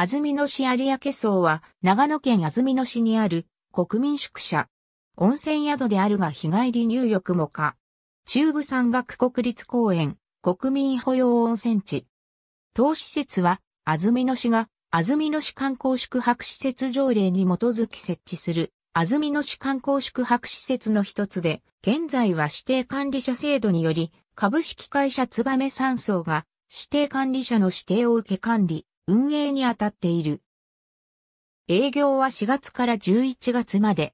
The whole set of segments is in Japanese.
安曇野市有明荘は、長野県安曇野市にある国民宿舎。温泉宿であるが日帰り入浴も可。中部山岳国立公園、国民保養温泉地。当施設は、安曇野市が、安曇野市観光宿泊施設条例に基づき設置する、安曇野市観光宿泊施設の一つで、現在は指定管理者制度により、株式会社燕山層が、指定管理者の指定を受け管理、運営に当たっている。営業は4月から11月まで。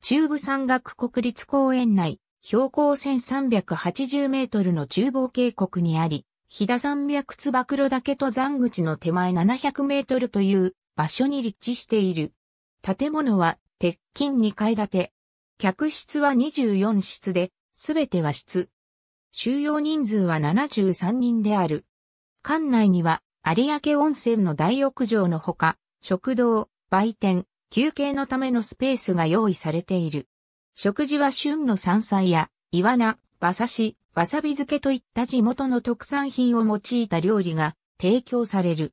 中部山岳国立公園内、標高1380メートルの中房渓谷にあり、飛騨山脈つば黒岳と山口の手前700メートルという場所に立地している。建物は鉄筋2階建て。客室は24室で、すべて和室。収容人数は73人である。館内には有明温泉の大浴場のほか、食堂、売店、休憩のためのスペースが用意されている。食事は旬の山菜や、イワナ、馬刺し、わさび漬けといった地元の特産品を用いた料理が提供される。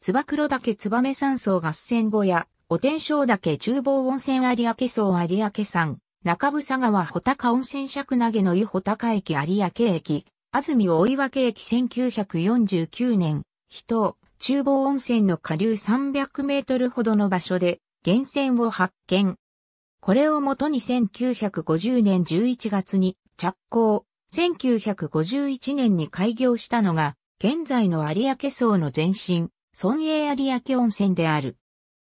つば黒岳つばめ山荘合戦後や、お天正岳厨房温泉有明荘有明山、中部佐川穂高温泉尺投げの湯穂高駅有明駅、安住大岩駅1949年、秘湯、厨房温泉の下流300メートルほどの場所で源泉を発見。これをもとに1950年11月に着工、1951年に開業したのが、現在の有明層の前身、村営有明温泉である。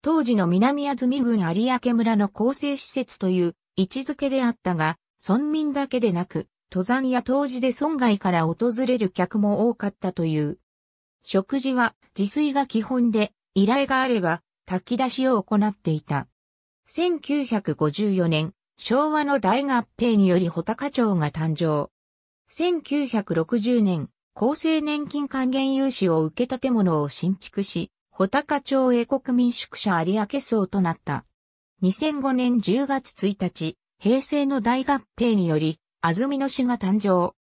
当時の南安住郡有明村の構成施設という位置づけであったが、村民だけでなく、登山や当時で村外から訪れる客も多かったという。食事は自炊が基本で、依頼があれば炊き出しを行っていた。1954年、昭和の大合併により穂高町が誕生。1960年、厚生年金還元融資を受け建物を新築し、穂高町英国民宿舎有明層となった。2005年10月1日、平成の大合併により、安住の市が誕生。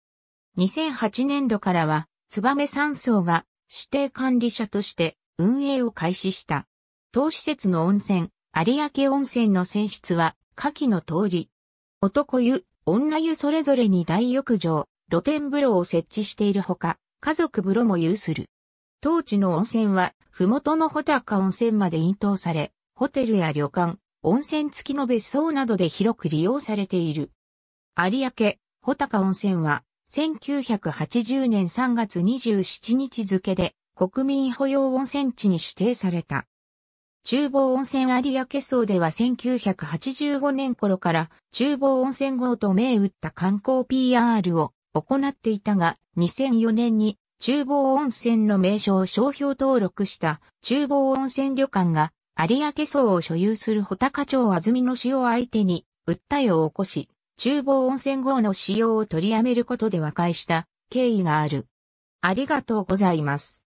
2008年度からは、燕山荘が指定管理者として運営を開始した。当施設の温泉、有明温泉の泉質は、下記の通り。男湯、女湯それぞれに大浴場、露天風呂を設置しているほか、家族風呂も有する。当地の温泉は、麓の穂高温泉まで引導され、ホテルや旅館、温泉付きの別荘などで広く利用されている。有明、穂高温泉は、1980年3月27日付で国民保養温泉地に指定された。厨房温泉有明荘では1985年頃から厨房温泉号と銘打った観光 PR を行っていたが2004年に厨房温泉の名称を商標登録した厨房温泉旅館が有明荘を所有する穂高町安みの市を相手に訴えを起こし厨房温泉号の使用を取りやめることで和解した経緯がある。ありがとうございます。